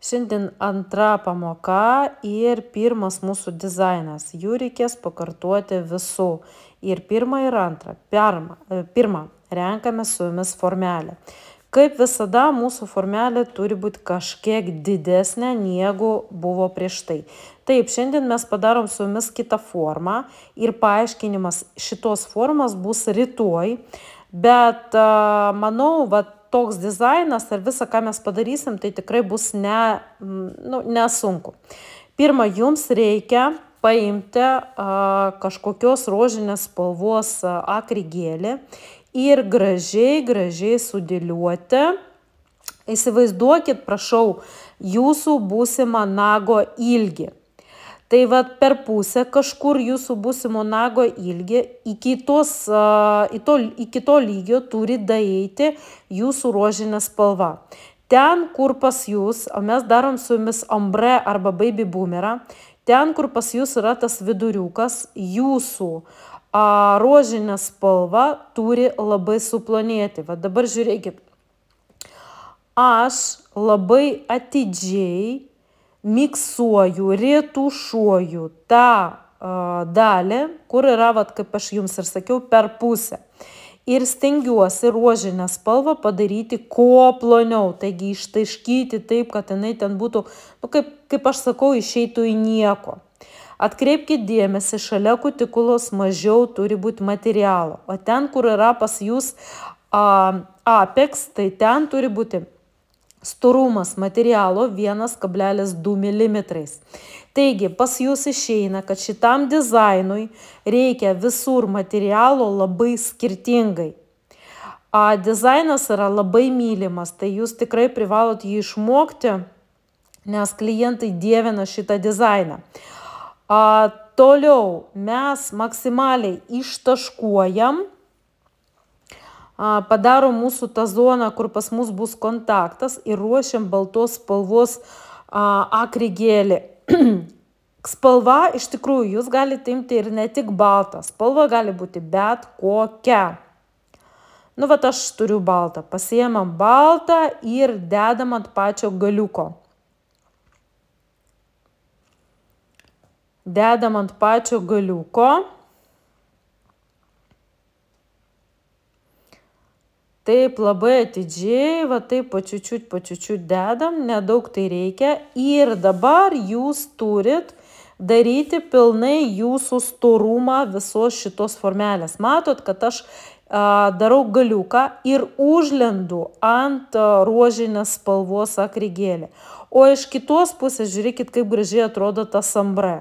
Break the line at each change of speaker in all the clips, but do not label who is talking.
Šiandien antra pamoka ir pirmas mūsų dizainas. Jų reikės pakartoti visų. Ir pirmą ir antrą. E, pirmą, pirmą renkame su jumis formelę. Kaip visada, mūsų formelė turi būti kažkiek didesnė, negu buvo prieš tai. Taip, šiandien mes padarom su jumis kitą formą ir paaiškinimas šitos formos bus rytoj. Bet manau, va, toks dizainas ir visa, ką mes padarysim, tai tikrai bus ne, nu, nesunku. Pirma, jums reikia paimti a, kažkokios rožinės spalvos akrigėlį ir gražiai, gražiai sudėliuoti. Įsivaizduokit, prašau, jūsų būsimą nago ilgį. Tai va per pusę kažkur jūsų būsimo nago ilgį iki, tos, į to, iki to lygio turi daeiti jūsų rožinė spalva. Ten, kur pas jūs, o mes darom su jumis ombre arba baby boomerą, ten, kur pas jūs yra tas viduriukas, jūsų a, rožinė spalva turi labai suplonėti. Va dabar žiūrėkit, aš labai atidžiai miksuoju, retušuoju tą dalį, kur yra, vat, kaip aš jums ir sakiau, per pusę. Ir stengiuosi ruožinę spalvą padaryti kuo ploniau, taigi ištaškyti taip, kad jinai ten būtų, nu, kaip, kaip aš sakau, išeitų į nieko. Atkreipkite dėmesį, šalia kutikulos mažiau turi būti materialo, o ten, kur yra pas jūs a, apex, tai ten turi būti Storumas materialo 1,2 mm. Taigi pas jūs išeina, kad šitam dizainui reikia visur materialo labai skirtingai. A, dizainas yra labai mylimas, tai jūs tikrai privalot jį išmokti, nes klientai dievina šitą dizainą. A, toliau mes maksimaliai ištaškuojam padarom mūsų tą zoną, kur pas mus bus kontaktas ir ruošiam baltos spalvos akrigėlį. Spalva, iš tikrųjų, jūs galite imti ir ne tik baltą. Spalva gali būti bet kokia. Nu, va, aš turiu baltą. Pasiemam baltą ir dedam ant pačio galiuko. Dedam ant pačio galiuko. Taip labai atidžiai, va taip po čiučiut, po čiučiut dedam, nedaug tai reikia. Ir dabar jūs turit daryti pilnai jūsų storumą visos šitos formelės. Matot, kad aš a, darau galiuką ir užlendu ant a, ruožinės spalvos akrigėlį. O iš kitos pusės žiūrėkit, kaip gražiai atrodo ta sambre.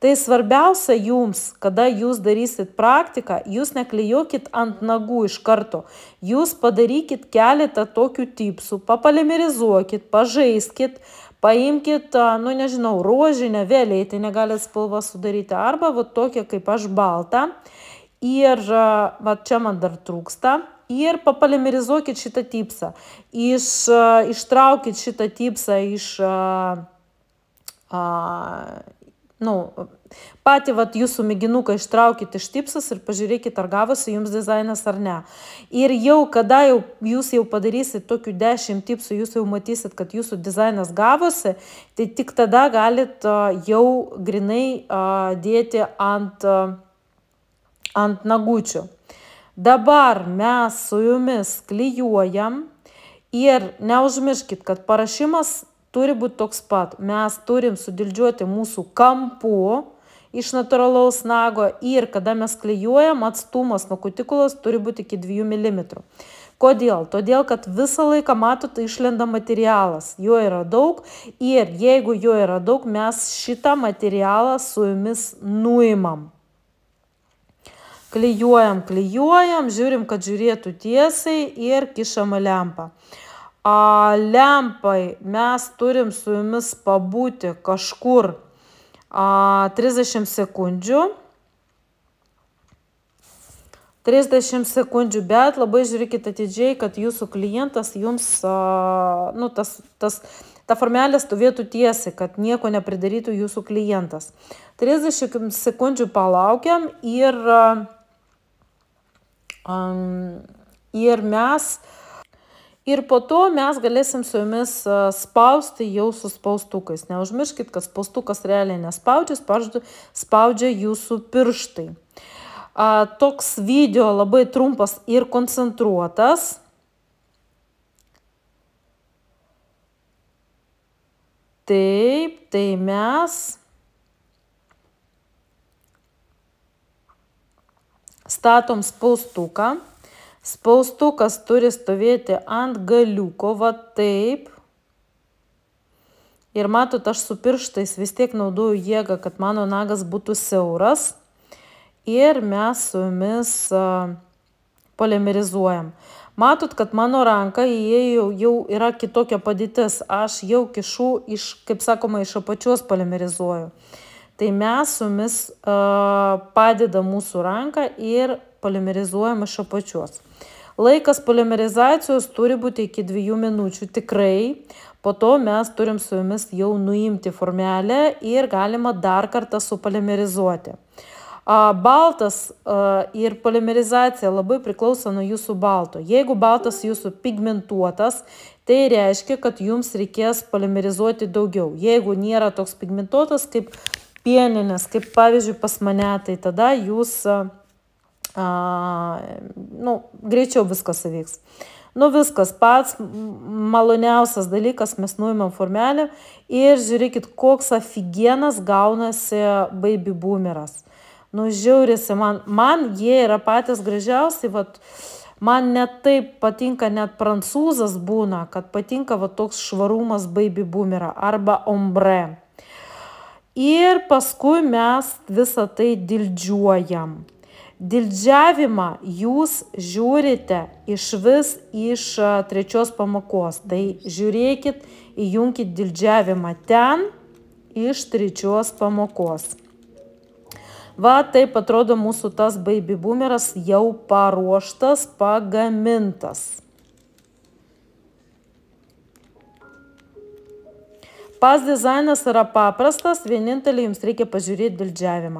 Tai svarbiausia jums, kada jūs darysit praktiką, jūs neklijuokit ant nagų iš karto. Jūs padarykit keletą tokių tipsų, papalimerizuokit, pažaiskit, paimkit, nu nežinau, rožinę, vėlėtinę galite spalvą sudaryti arba va tokią kaip aš baltą. Ir va čia man dar trūksta ir papalimerizuokit šitą tipsą. Iš, ištraukit šitą tipsą iš a, a, nu, patį vat, jūsų mėginuką ištraukit iš tipsas ir pažiūrėkit, ar gavosi jums dizainas ar ne. Ir jau kada jau, jūs jau padarysit tokių 10 tipsų, jūs jau matysit, kad jūsų dizainas gavosi, tai tik tada galit jau grinai dėti ant, ant nagučių. Dabar mes su jumis klyjuojam ir neužmirškit, kad parašymas turi būti toks pat. Mes turim sudildžiuoti mūsų kampu iš natūralaus nago ir kada mes klyjuojam, atstumas nuo kutikulos turi būti iki 2 mm. Kodėl? Todėl, kad visą laiką matote tai išlenda materialas. Jo yra daug ir jeigu jo yra daug, mes šitą materialą su jumis nuimam. Klyjuojam, klyjuojam, žiūrim, kad žiūrėtų tiesiai ir kišama lempa lempai, mes turim su jumis pabūti kažkur 30 sekundžių. 30 sekundžių, bet labai žiūrėkite atidžiai, kad jūsų klientas jums, nu, tas, tas, ta formelė stovėtų tiesiai, kad nieko nepridarytų jūsų klientas. 30 sekundžių palaukiam ir, um, ir mes uh, Ir po to mes galėsim su jumis spausti jau su spaustukais. Neužmirškit, kad spaustukas realiai nespaudžia, spaudžia, spaudžia jūsų pirštai. A, toks video labai trumpas ir koncentruotas. Taip, tai mes statom spaustuką spaustukas turi stovėti ant galiuko, va taip. Ir matot, aš su pirštais vis tiek naudoju jėgą, kad mano nagas būtų siauras. Ir mes su jumis polimerizuojam. Matot, kad mano ranka įėjo jau yra kitokia padėtis. Aš jau kišu iš, kaip sakoma, iš apačios polimerizuoju. Tai mes su jumis padeda mūsų ranką ir polimerizuojam iš apačios. Laikas polimerizacijos turi būti iki dviejų minučių tikrai. Po to mes turim su jumis jau nuimti formelę ir galima dar kartą supolimerizuoti. Baltas ir polimerizacija labai priklauso nuo jūsų balto. Jeigu baltas jūsų pigmentuotas, tai reiškia, kad jums reikės polimerizuoti daugiau. Jeigu nėra toks pigmentuotas kaip pieninės, kaip pavyzdžiui pas mane, tai tada jūs... Uh, a, nu, greičiau viskas įvyks. Nu viskas, pats maloniausias dalykas, mes nuimam formelį ir žiūrėkit, koks afigienas gaunasi baby boomeras. Nu žiaurisi, man, man jie yra patys gražiausi, vat, man net taip patinka, net prancūzas būna, kad patinka vat, toks švarumas baby boomerą arba ombre. Ir paskui mes visą tai dildžiuojam. Dildžiavimą jūs žiūrite iš vis e, iš trečios pamokos. Tai žiūrėkit, įjunkit dildžiavimą ten iš trečios pamokos. Va, taip atrodo mūsų tas baby boomeras jau paruoštas, pagamintas. Pas dizainas yra paprastas, vienintelį jums reikia pažiūrėti dildžiavimą.